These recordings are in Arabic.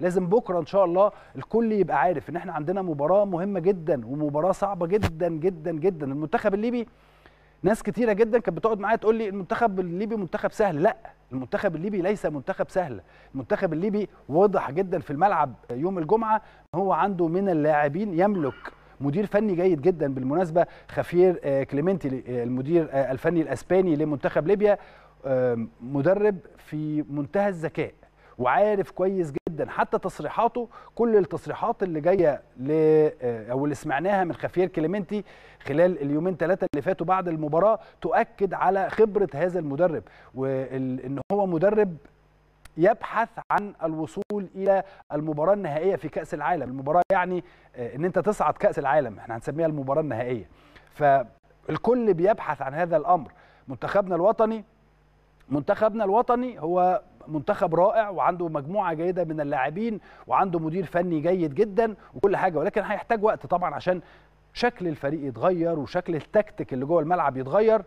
لازم بكره ان شاء الله الكل يبقى عارف ان احنا عندنا مباراه مهمه جدا ومباراه صعبه جدا جدا جدا المنتخب الليبي ناس كتيره جدا كانت بتقعد معايا تقول لي المنتخب الليبي منتخب سهل لا المنتخب الليبي ليس منتخب سهل المنتخب الليبي واضح جدا في الملعب يوم الجمعه هو عنده من اللاعبين يملك مدير فني جيد جدا بالمناسبه خفير آه، كليمنتي آه، المدير آه، الفني الاسباني لمنتخب ليبيا مدرب في منتهى الذكاء وعارف كويس جدا جدا حتى تصريحاته كل التصريحات اللي جايه ل آه، او اللي سمعناها من خافير كليمنتي خلال اليومين ثلاثه اللي فاتوا بعد المباراه تؤكد على خبره هذا المدرب وان هو مدرب يبحث عن الوصول الى المباراه النهائيه في كاس العالم المباراه يعني آه، ان انت تصعد كاس العالم احنا هنسميها المباراه النهائيه فالكل بيبحث عن هذا الامر منتخبنا الوطني منتخبنا الوطني هو منتخب رائع وعنده مجموعه جيده من اللاعبين وعنده مدير فني جيد جدا وكل حاجه ولكن هيحتاج وقت طبعا عشان شكل الفريق يتغير وشكل التكتيك اللي جوه الملعب يتغير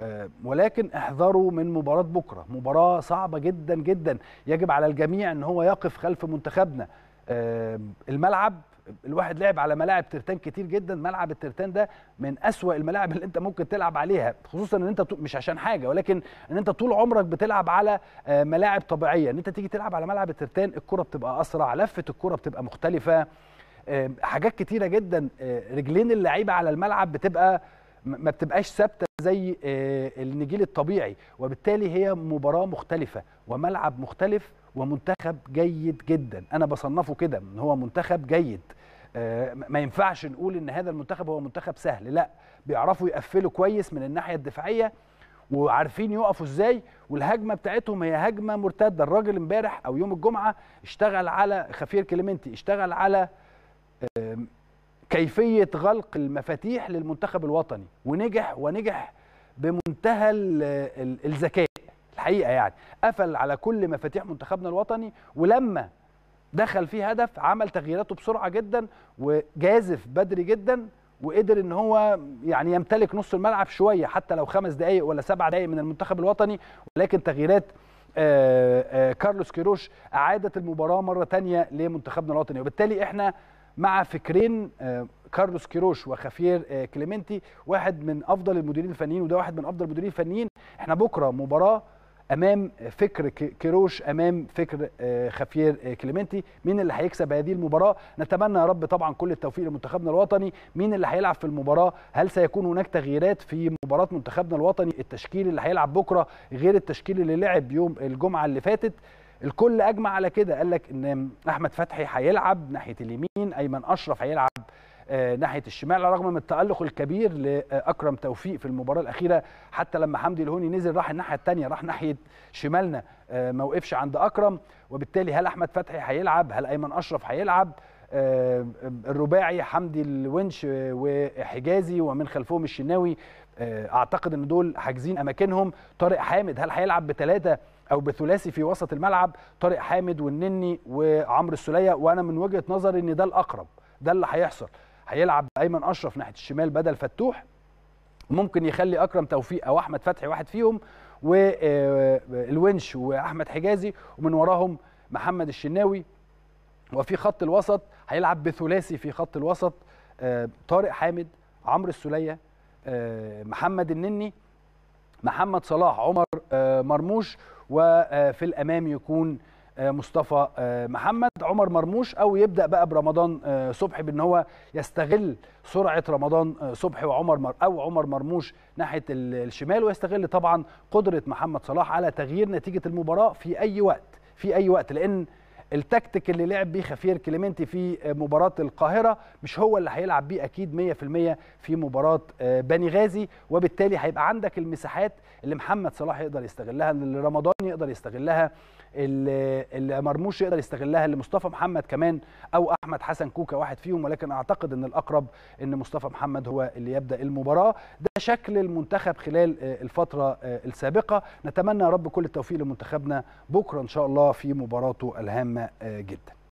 آه، ولكن احذروا من مباراة بكرة مباراة صعبة جدا جدا يجب على الجميع ان هو يقف خلف منتخبنا آه، الملعب الواحد لعب على ملاعب ترتان كتير جدا ملعب الترتان ده من أسوأ الملاعب اللي انت ممكن تلعب عليها خصوصا ان انت مش عشان حاجه ولكن ان انت طول عمرك بتلعب على آه، ملاعب طبيعيه ان انت تيجي تلعب على ملعب الترتان الكره بتبقى اسرع لفه الكره بتبقى مختلفه حاجات كتيره جدا آه، رجلين اللعيبه على الملعب بتبقى ما بتبقاش ثابته زي آه، النجيل الطبيعي وبالتالي هي مباراه مختلفه وملعب مختلف ومنتخب جيد جدا انا بصنفه كده ان هو منتخب جيد آه، ما ينفعش نقول ان هذا المنتخب هو منتخب سهل لا بيعرفوا يقفلوا كويس من الناحيه الدفاعيه وعارفين يقفوا ازاي والهجمه بتاعتهم هي هجمه مرتده الراجل امبارح او يوم الجمعه اشتغل على خفير كليمنتي اشتغل على كيفيه غلق المفاتيح للمنتخب الوطني ونجح ونجح بمنتهى الذكاء الحقيقه يعني قفل على كل مفاتيح منتخبنا الوطني ولما دخل فيه هدف عمل تغييراته بسرعه جدا وجازف بدري جدا وقدر ان هو يعني يمتلك نص الملعب شويه حتى لو خمس دقائق ولا سبع دقائق من المنتخب الوطني ولكن تغييرات آآ آه، آآ آه، كارلوس كيروش اعادت المباراه مره ثانيه لمنتخبنا الوطني وبالتالي احنا مع فكرين آه، كارلوس كيروش وخفير آه، كليمنتي واحد من افضل المديرين الفنيين وده واحد من افضل المديرين الفنيين احنا بكره مباراه امام فكر كيروش امام فكر آه، خفير كليمنتي مين اللي هيكسب هذه المباراه نتمنى يا رب طبعا كل التوفيق لمنتخبنا الوطني مين اللي هيلعب في المباراه هل سيكون هناك تغييرات في مباراه منتخبنا الوطني التشكيل اللي هيلعب بكره غير التشكيل اللي لعب يوم الجمعه اللي فاتت الكل اجمع على كده قال لك ان احمد فتحي هيلعب ناحيه اليمين ايمن اشرف هيلعب آه، ناحيه الشمال رغم من التالق الكبير لاكرم توفيق في المباراه الاخيره حتى لما حمدي الهوني نزل راح الناحيه الثانيه راح ناحيه شمالنا آه، ما وقفش عند اكرم وبالتالي هل احمد فتحي هيلعب هل ايمن اشرف هيلعب آه، الرباعي حمدي الونش وحجازي ومن خلفهم الشناوي اعتقد ان دول حاجزين اماكنهم طارق حامد هل هيلعب بثلاثه او بثلاثي في وسط الملعب طارق حامد والنني وعمرو السليه وانا من وجهه نظري ان ده الاقرب ده اللي هيحصل هيلعب ايمن اشرف ناحيه الشمال بدل فتوح ممكن يخلي اكرم توفيق او احمد فتحي واحد فيهم والونش آه، واحمد حجازي ومن وراهم محمد الشناوي وفي خط الوسط هيلعب بثلاثي في خط الوسط آه، طارق حامد عمرو السليه آه، محمد النني محمد صلاح عمر مرموش وفي الامام يكون آه، مصطفى آه، محمد عمر مرموش او يبدا بقى برمضان آه، صبحي بان هو يستغل سرعه رمضان صبحي وعمر مر او عمر مرموش ناحيه الشمال ويستغل طبعا قدره محمد صلاح على تغيير نتيجه المباراه في اي وقت في اي وقت لان التكتيك اللي لعب بيه خفير كليمنتي في مباراه القاهره مش هو اللي هيلعب بيه اكيد 100% في مباراه آه، بني غازي وبالتالي هيبقى عندك المساحات اللي محمد صلاح يقدر يستغلها اللي رمضان يقدر يستغلها اللي مرموش يقدر يستغلها اللي مصطفى محمد كمان او احمد حسن كوكا واحد فيهم ولكن اعتقد ان الاقرب ان مصطفى محمد هو اللي يبدا المباراه ده شكل المنتخب خلال آه، الفتره آه، السابقه نتمنى يا رب كل التوفيق لمنتخبنا بكره ان شاء الله في مباراته الهامه آه، جدا